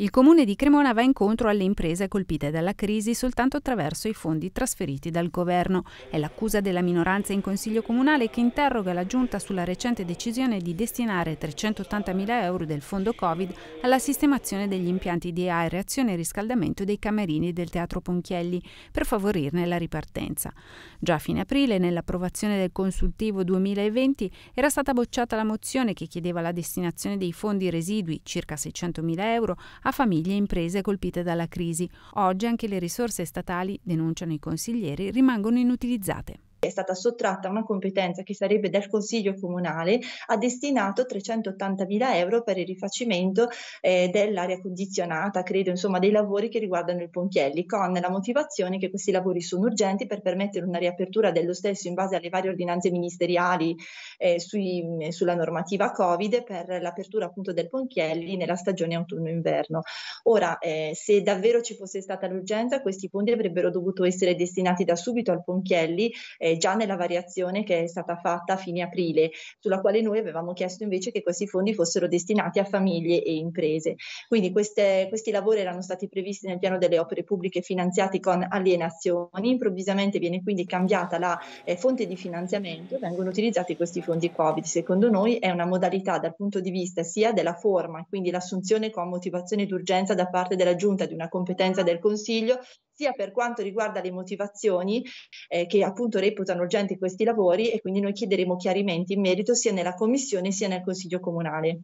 Il comune di Cremona va incontro alle imprese colpite dalla crisi soltanto attraverso i fondi trasferiti dal governo. È l'accusa della minoranza in consiglio comunale che interroga la giunta sulla recente decisione di destinare 380.000 euro del fondo Covid alla sistemazione degli impianti di aereazione e riscaldamento dei camerini del Teatro Ponchielli per favorirne la ripartenza. Già a fine aprile, nell'approvazione del consultivo 2020, era stata bocciata la mozione che chiedeva la destinazione dei fondi residui, circa 600.000 euro, a a famiglie e imprese colpite dalla crisi. Oggi anche le risorse statali, denunciano i consiglieri, rimangono inutilizzate è stata sottratta una competenza che sarebbe del Consiglio Comunale, ha destinato 380 mila euro per il rifacimento eh, dell'aria condizionata, credo insomma dei lavori che riguardano il Ponchielli, con la motivazione che questi lavori sono urgenti per permettere una riapertura dello stesso in base alle varie ordinanze ministeriali eh, sui, mm, sulla normativa Covid per l'apertura appunto del Ponchielli nella stagione autunno-inverno. Ora, eh, se davvero ci fosse stata l'urgenza, questi fondi avrebbero dovuto essere destinati da subito al Ponchielli, eh, eh, già nella variazione che è stata fatta a fine aprile, sulla quale noi avevamo chiesto invece che questi fondi fossero destinati a famiglie e imprese. Quindi queste, questi lavori erano stati previsti nel piano delle opere pubbliche finanziati con alienazioni, improvvisamente viene quindi cambiata la eh, fonte di finanziamento e vengono utilizzati questi fondi Covid. Secondo noi è una modalità dal punto di vista sia della forma, quindi l'assunzione con motivazione d'urgenza da parte della giunta di una competenza del Consiglio, sia per quanto riguarda le motivazioni eh, che appunto reputano urgenti questi lavori e quindi noi chiederemo chiarimenti in merito sia nella Commissione sia nel Consiglio Comunale.